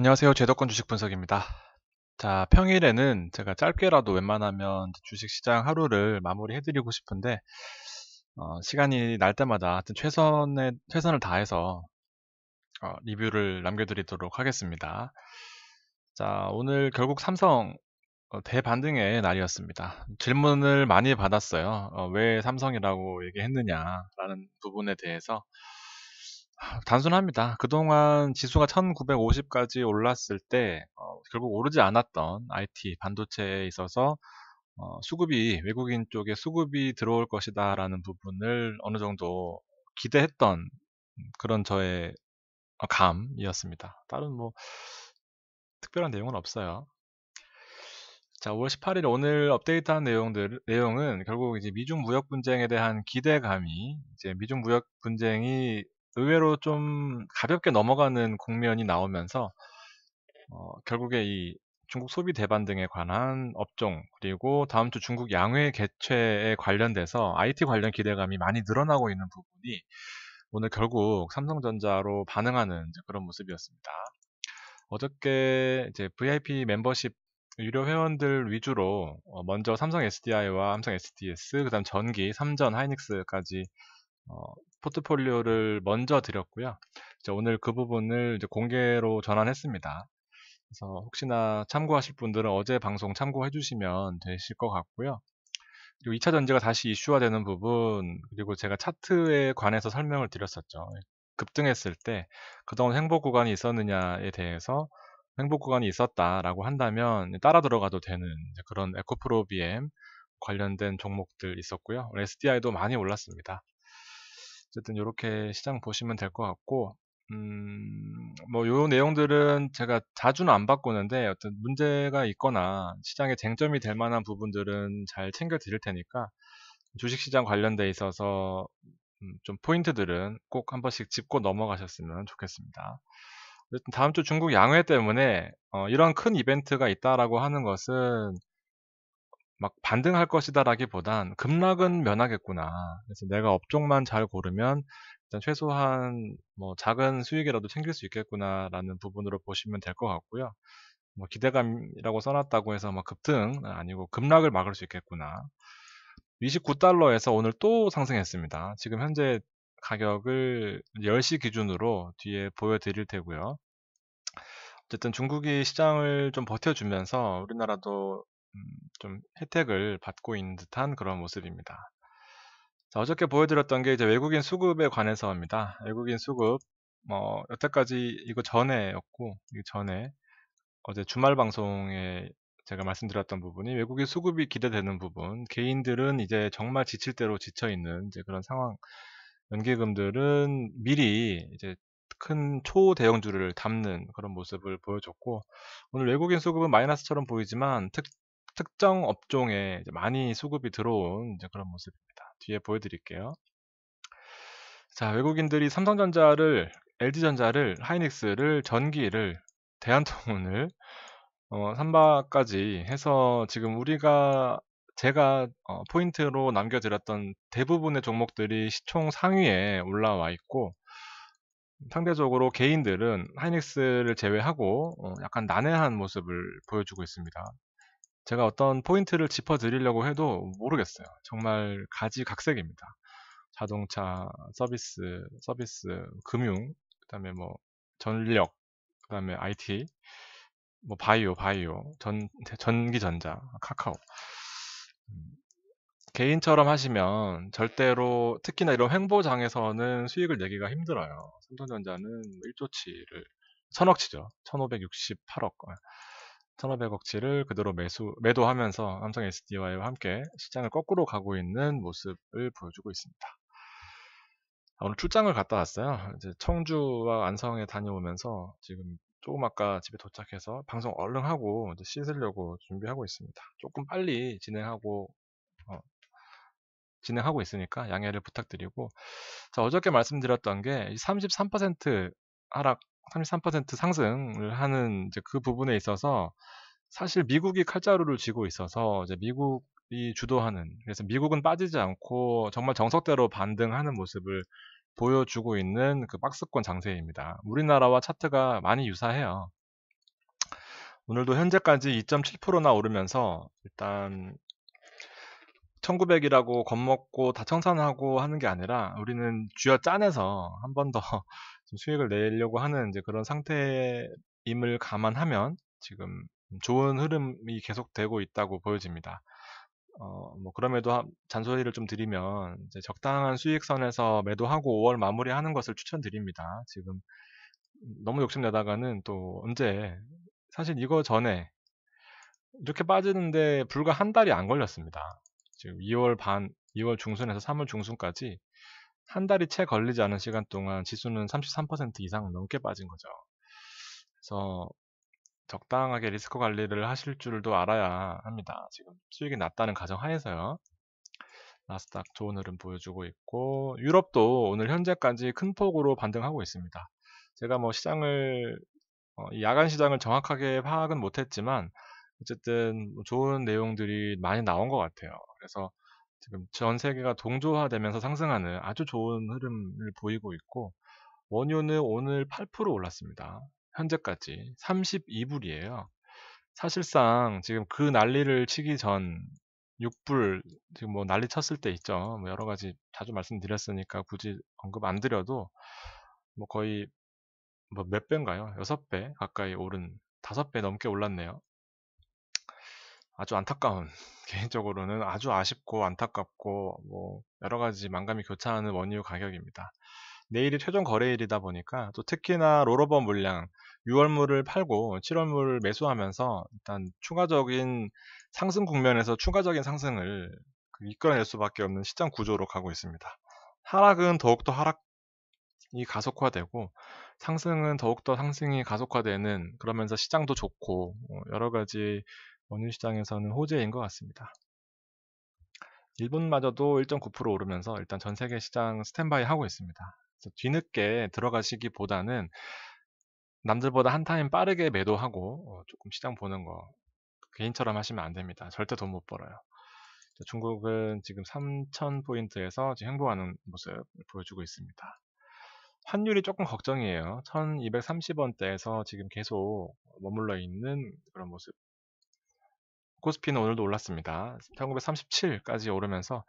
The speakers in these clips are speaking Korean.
안녕하세요. 제덕권 주식 분석입니다. 자, 평일에는 제가 짧게라도 웬만하면 주식 시장 하루를 마무리해드리고 싶은데, 어, 시간이 날 때마다 하여튼 최선의, 최선을 다해서 어, 리뷰를 남겨드리도록 하겠습니다. 자, 오늘 결국 삼성 어, 대반등의 날이었습니다. 질문을 많이 받았어요. 어, 왜 삼성이라고 얘기했느냐라는 부분에 대해서 단순합니다. 그동안 지수가 1950까지 올랐을 때 어, 결국 오르지 않았던 IT 반도체에 있어서 어, 수급이 외국인 쪽에 수급이 들어올 것이다라는 부분을 어느 정도 기대했던 음, 그런 저의 어, 감이었습니다. 다른 뭐 특별한 내용은 없어요. 자, 5월 18일 오늘 업데이트한 내용들 내용은 결국 이제 미중 무역 분쟁에 대한 기대감이 이제 미중 무역 분쟁이 의외로 좀 가볍게 넘어가는 국면이 나오면서 어 결국에 이 중국 소비 대반 등에 관한 업종 그리고 다음 주 중국 양회 개최에 관련돼서 IT 관련 기대감이 많이 늘어나고 있는 부분이 오늘 결국 삼성전자로 반응하는 그런 모습이었습니다. 어저께 이제 VIP 멤버십 유료 회원들 위주로 어, 먼저 삼성 SDI와 삼성 SDS, 그다음 전기, 삼전, 하이닉스까지 어, 포트폴리오를 먼저 드렸고요. 이제 오늘 그 부분을 이제 공개로 전환했습니다. 그래서 혹시나 참고하실 분들은 어제 방송 참고해 주시면 되실 것 같고요. 그리고 2차 전지가 다시 이슈화되는 부분, 그리고 제가 차트에 관해서 설명을 드렸었죠. 급등했을 때 그동안 행복 구간이 있었느냐에 대해서 행복 구간이 있었다라고 한다면 따라 들어가도 되는 그런 에코프로비엠 관련된 종목들 있었고요. SDI도 어, 많이 올랐습니다. 어쨌든 이렇게 시장 보시면 될 것 같고 음, 뭐요 내용들은 제가 자주는 안 바꾸는데 어떤 문제가 있거나 시장에 쟁점이 될 만한 부분들은 잘 챙겨 드릴 테니까 주식시장 관련돼 있어서 음, 좀 포인트들은 꼭 한 번씩 짚고 넘어가셨으면 좋겠습니다. 다음 주 중국 양회 때문에 어, 이런 큰 이벤트가 있다라고 하는 것은 막 반등할 것이다라기보단 급락은 면하겠구나. 그래서 내가 업종만 잘 고르면 일단 최소한 뭐 작은 수익이라도 챙길 수 있겠구나라는 부분으로 보시면 될 것 같고요. 뭐 기대감이라고 써놨다고 해서 막 뭐 급등 아니고 급락을 막을 수 있겠구나. 29달러에서 오늘 또 상승했습니다. 지금 현재 가격을 10시 기준으로 뒤에 보여드릴 테고요. 어쨌든 중국이 시장을 좀 버텨주면서 우리나라도 음, 좀 혜택을 받고 있는 듯한 그런 모습입니다. 자, 어저께 보여드렸던 게 이제 외국인 수급에 관해서입니다. 외국인 수급 어, 여태까지 이거 전에였고 이거 전에 어제 주말 방송에 제가 말씀드렸던 부분이 외국인 수급이 기대되는 부분, 개인들은 이제 정말 지칠 대로 지쳐 있는 이제 그런 상황, 연기금들은 미리 이제 큰 초대형주를 담는 그런 모습을 보여줬고 오늘 외국인 수급은 마이너스처럼 보이지만 특, 특정 업종에 많이 수급이 들어온 이제 그런 모습입니다. 뒤에 보여드릴게요. 자, 외국인들이 삼성전자를, LG전자를, 하이닉스를, 전기를, 대한통운을 어, 삼바까지 해서 지금 우리가 제가 어, 포인트로 남겨드렸던 대부분의 종목들이 시총 상위에 올라와 있고 상대적으로 개인들은 하이닉스를 제외하고 어, 약간 난해한 모습을 보여주고 있습니다. 제가 어떤 포인트를 짚어드리려고 해도 모르겠어요. 정말 가지각색입니다. 자동차, 서비스, 서비스, 금융, 그다음에 뭐 전력, 그다음에 IT, 뭐 바이오, 바이오, 전 전기전자, 카카오. 음, 개인처럼 하시면 절대로 특히나 이런 횡보장에서는 수익을 내기가 힘들어요. 삼성전자는 1조치를 뭐 1 0 0 0억치죠 1568억. 1500억치를 그대로 매수, 매도하면서 삼성 SDI와 함께 시장을 거꾸로 가고 있는 모습을 보여주고 있습니다. 아, 오늘 출장을 갔다 왔어요. 이제 청주와 안성에 다녀오면서 지금 조금 아까 집에 도착해서 방송 얼른 하고 이제 씻으려고 준비하고 있습니다. 조금 빨리 진행하고 어, 진행하고 있으니까 양해를 부탁드리고 자 어저께 말씀드렸던 게 33% 하락 33% 상승을 하는 그 부분에 있어서 사실 미국이 칼자루를 쥐고 있어서 이제 미국이 주도하는 그래서 미국은 빠지지 않고 정말 정석대로 반등하는 모습을 보여주고 있는 그 박스권 장세입니다. 우리나라와 차트가 많이 유사해요. 오늘도 현재까지 2.7%나 오르면서 일단 1900이라고 겁먹고 다 청산하고 하는 게 아니라 우리는 쥐어 짜내서 한번더 수익을 내려고 하는 이제 그런 상태임을 감안하면 지금 좋은 흐름이 계속되고 있다고 보여집니다. 어, 뭐 그럼에도 잔소리를 좀 드리면 이제 적당한 수익선에서 매도하고 5월 마무리하는 것을 추천드립니다. 지금 너무 욕심내다가는 또 언제 사실 이거 전에 이렇게 빠지는데 불과 한 달이 안 걸렸습니다. 지금 2월 반, 2월 중순에서 3월 중순까지 한 달이 채 걸리지 않은 시간 동안 지수는 33% 이상 넘게 빠진 거죠. 그래서 적당하게 리스크 관리를 하실 줄도 알아야 합니다. 지금 수익이 낮다는 가정 하에서요. 나스닥 좋은 흐름 보여주고 있고 유럽도 오늘 현재까지 큰 폭으로 반등하고 있습니다. 제가 뭐 시장을 어, 야간 시장을 정확하게 파악은 못했지만 어쨌든 좋은 내용들이 많이 나온 것 같아요. 그래서 지금 전 세계가 동조화되면서 상승하는 아주 좋은 흐름을 보이고 있고 원유는 오늘 8% 올랐습니다. 현재까지 32불이에요. 사실상 지금 그 난리를 치기 전 6불 지금 뭐 난리 쳤을 때 있죠. 뭐 여러 가지 자주 말씀드렸으니까 굳이 언급 안 드려도 뭐 거의 뭐몇 배인가요? 6배 가까이 오른 5배 넘게 올랐네요. 아주 안타까운 개인적으로는 아주 아쉽고 안타깝고 뭐 여러 가지 망감이 교차하는 원유 가격입니다. 내일이 최종 거래일이다 보니까 또 특히나 롤오버 물량 6월물을 팔고 7월물을 매수하면서 일단 추가적인 상승 국면에서 추가적인 상승을 그 이끌어낼 수밖에 없는 시장 구조로 가고 있습니다. 하락은 더욱더 하락이 가속화되고 상승은 더욱더 상승이 가속화되는 그러면서 시장도 좋고 뭐 여러 가지 원유 시장에서는 호재인 것 같습니다. 일본마저도 1.9% 오르면서 일단 전 세계 시장 스탠바이 하고 있습니다. 뒤늦게 들어가시기보다는 남들보다 한 타임 빠르게 매도하고 어, 조금 시장 보는 거 개인처럼 하시면 안 됩니다. 절대 돈 못 벌어요. 중국은 지금 3,000포인트에서 행보하는 모습 보여주고 있습니다. 환율이 조금 걱정이에요. 1230원대에서 지금 계속 머물러 있는 그런 모습 코스피는 오늘도 올랐습니다. 1937까지 오르면서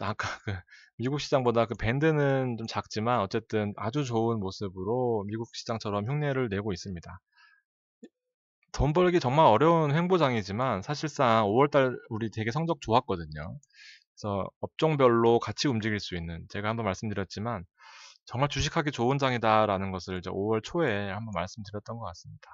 아까 그 미국 시장보다 그 밴드는 좀 작지만 어쨌든 아주 좋은 모습으로 미국 시장처럼 흉내를 내고 있습니다. 돈 벌기 정말 어려운 횡보장이지만 사실상 5월달 우리 되게 성적 좋았거든요. 그래서 업종별로 같이 움직일 수 있는 제가 한번 말씀드렸지만 정말 주식하기 좋은 장이다라는 것을 이제 5월 초에 한번 말씀드렸던 것 같습니다.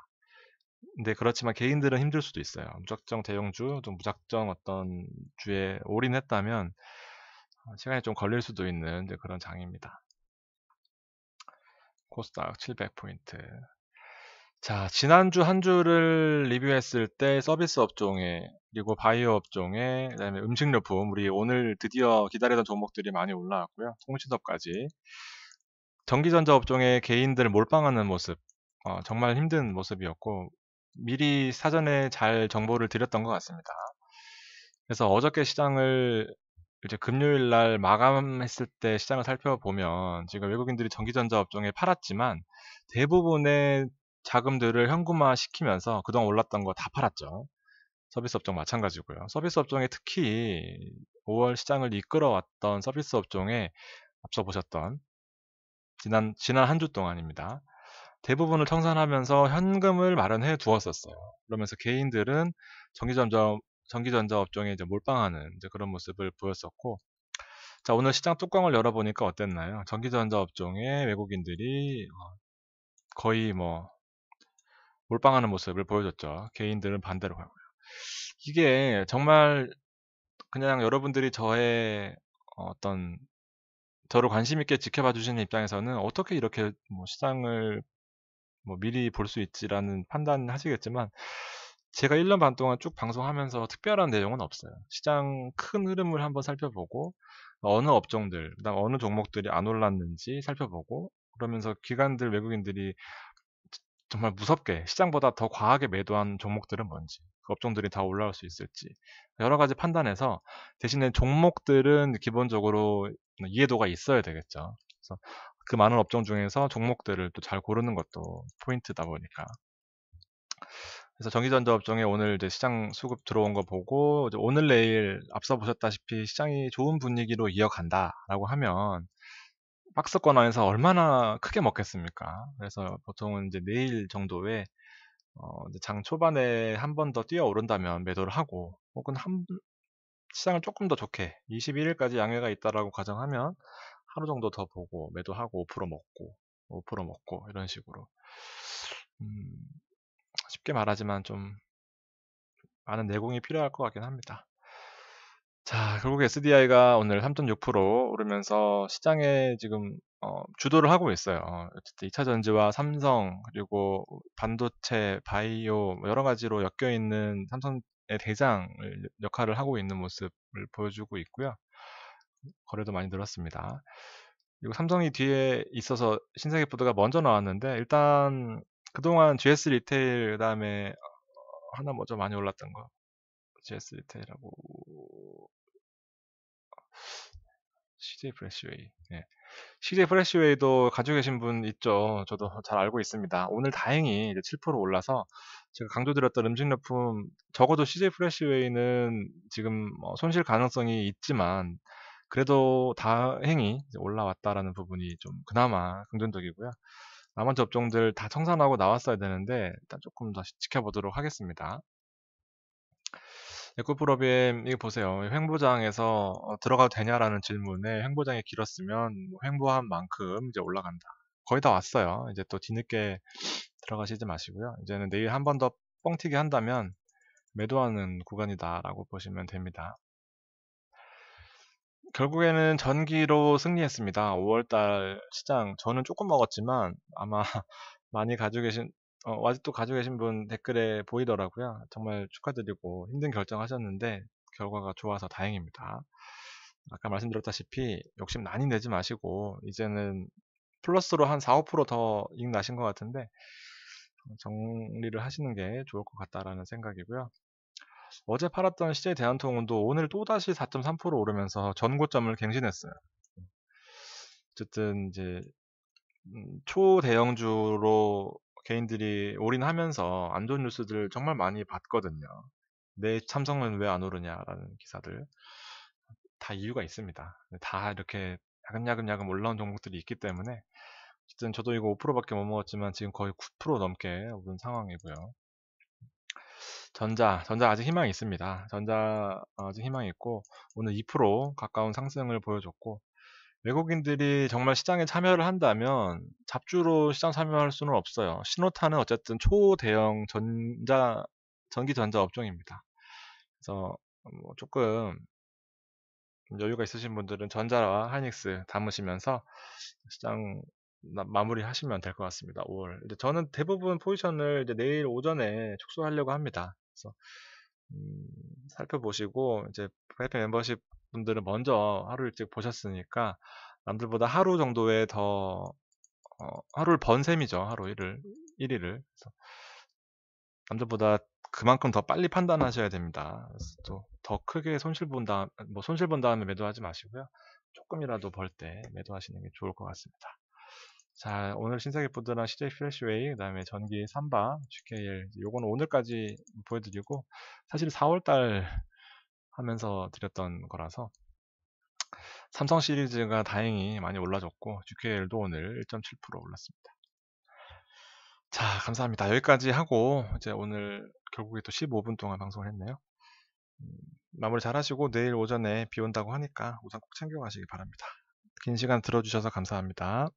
근데 네, 그렇지만 개인들은 힘들 수도 있어요. 무작정 대형주, 좀 무작정 어떤 주에 올인했다면 아, 시간이 좀 걸릴 수도 있는 그런 장입니다. 코스닥 700포인트. 자, 지난주 한 주를 리뷰했을 때 서비스 업종에, 그리고 바이오 업종에, 그 다음에 음식료품, 우리 오늘 드디어 기다리던 종목들이 많이 올라왔고요. 통신업까지. 전기전자 업종에 개인들 몰빵하는 모습, 어, 정말 힘든 모습이었고, 미리 사전에 잘 정보를 드렸던 것 같습니다. 그래서 어저께 시장을 이제 금요일 날 마감했을 때 시장을 살펴보면 지금 외국인들이 전기전자 업종에 팔았지만 대부분의 자금들을 현금화 시키면서 그동안 올랐던 거 다 팔았죠. 서비스 업종 마찬가지고요. 서비스 업종에 특히 5월 시장을 이끌어왔던 서비스 업종에 앞서 보셨던 지난 지난 한 주 동안입니다. 대부분을 청산하면서 현금을 마련해 두었었어요. 그러면서 개인들은 전기전자, 전기전자 업종에 이제 몰빵하는 이제 그런 모습을 보였었고, 자, 오늘 시장 뚜껑을 열어보니까 어땠나요? 전기전자 업종에 외국인들이 어, 거의 뭐 몰빵하는 모습을 보여줬죠. 개인들은 반대로 가고요. 이게 정말 그냥 여러분들이 저의 어떤 저를 관심 있게 지켜봐 주시는 입장에서는 어떻게 이렇게 뭐 시장을 뭐 미리 볼 수 있지라는 판단하시겠지만 제가 1년 반 동안 쭉 방송하면서 특별한 내용은 없어요. 시장 큰 흐름을 한번 살펴보고 어느 업종들, 그다음 어느 종목들이 안 올랐는지 살펴보고 그러면서 기관들 외국인들이 정말 무섭게 시장보다 더 과하게 매도한 종목들은 뭔지 그 업종들이 다 올라올 수 있을지 여러 가지 판단해서 대신에 종목들은 기본적으로 이해도가 있어야 되겠죠. 그래서 그 많은 업종 중에서 종목들을 또 잘 고르는 것도 포인트다 보니까. 그래서 전기전자 업종에 오늘 이제 시장 수급 들어온 거 보고 오늘 내일 앞서 보셨다시피 시장이 좋은 분위기로 이어간다라고 하면 박스권 안에서 얼마나 크게 먹겠습니까? 그래서 보통은 이제 내일 정도에 어, 장 초반에 한 번 더 뛰어 오른다면 매도를 하고 혹은 한 시장을 조금 더 좋게 21일까지 양해가 있다라고 가정하면 하루 정도 더 보고 매도하고 5% 먹고 5% 먹고 이런 식으로 음, 쉽게 말하지만 좀 많은 내공이 필요할 것 같긴 합니다. 자, 결국 SDI가 오늘 3.6% 오르면서 시장에 지금 어, 주도를 하고 있어요. 어, 어쨌든 2차 전지와 삼성 그리고 반도체, 바이오 뭐 여러 가지로 엮여 있는 삼성의 대장 역할을 하고 있는 모습을 보여주고 있고요. 거래도 많이 늘었습니다. 그리고 삼성이 뒤에 있어서 신세계 푸드가 먼저 나왔는데 일단 그동안 GS 리테일 그다음에 어, 하나 먼저 많이 올랐던 거 GS 리테일하고 CJ 프레시웨이 네. 예. CJ 프레시웨이도 가지고 계신 분 있죠 저도 잘 알고 있습니다 오늘 다행히 이제 7% 올라서 제가 강조드렸던 음식료품 적어도 CJ 프레시웨이는 지금 뭐 손실 가능성이 있지만 그래도 다행히 올라왔다라는 부분이 좀 그나마 긍정적이고요. 나머지 업종들 다 청산하고 나왔어야 되는데 일단 조금 더 지켜보도록 하겠습니다. 에코프로비엠 이거 보세요. 횡보장에서 어, 들어가도 되냐라는 질문에 횡보장이 길었으면 뭐 횡보한 만큼 이제 올라간다. 거의 다 왔어요. 이제 또 뒤늦게 들어가시지 마시고요. 이제는 내일 한 번 더 뻥튀기 한다면 매도하는 구간이다라고 보시면 됩니다. 결국에는 전기로 승리했습니다. 5월달 시장 저는 조금 먹었지만 아마 많이 가지고 계신 어, 아직도 가지고 계신 분 댓글에 보이더라고요. 정말 축하드리고 힘든 결정하셨는데 결과가 좋아서 다행입니다. 아까 말씀드렸다시피 욕심 많이 내지 마시고 이제는 플러스로 한 4, 5%더 이익 나신 것 같은데 정리를 하시는 게 좋을 것 같다라는 생각이고요. 어제 팔았던 CJ 대한통운도 오늘 또다시 4.3% 오르면서 전고점을 갱신했어요. 어쨌든 이제 음, 초대형주로 개인들이 올인하면서 안 좋은 뉴스들 정말 많이 봤거든요. 내 참성은 왜 안 오르냐라는 기사들 다 이유가 있습니다. 다 이렇게 야금야금 야금 올라온 종목들이 있기 때문에 어쨌든 저도 이거 5%밖에 못 먹었지만 지금 거의 9% 넘게 오른 상황이고요. 전자, 전자 아직 희망이 있습니다. 전자 어, 아직 희망이 있고 오늘 2% 가까운 상승을 보여줬고 외국인들이 정말 시장에 참여를 한다면 잡주로 시장 참여할 수는 없어요. 신호탄은 어쨌든 초대형 전자 전기 전자 업종입니다. 그래서 뭐 조금 여유가 있으신 분들은 전자와 하닉스 담으시면서 시장 마무리 하시면 될 것 같습니다. 5월. 저는 대부분 포지션을 내일 오전에 축소하려고 합니다. 그래서 음, 살펴보시고 이제 이피 멤버십 분들은 먼저 하루 일찍 보셨으니까 남들보다 하루 정도에 더 어, 하루를 번 셈이죠. 하루 일을 1일을 남들보다 그만큼 더 빨리 판단하셔야 됩니다. 또 더 크게 손실 본 다음 뭐 손실 본 다음에 매도하지 마시고요. 조금이라도 벌 때 매도하시는 게 좋을 것 같습니다. 자, 오늘 신세계푸드랑 CJ 플래시웨이, 그 다음에 전기 3바, GKL, 요거는 오늘까지 보여드리고, 사실 4월달 하면서 드렸던 거라서, 삼성 시리즈가 다행히 많이 올라졌고, GKL도 오늘 1.7% 올랐습니다. 자, 감사합니다. 여기까지 하고, 이제 오늘 결국에 또 15분 동안 방송을 했네요. 음, 마무리 잘 하시고, 내일 오전에 비 온다고 하니까 우산 꼭 챙겨가시기 바랍니다. 긴 시간 들어주셔서 감사합니다.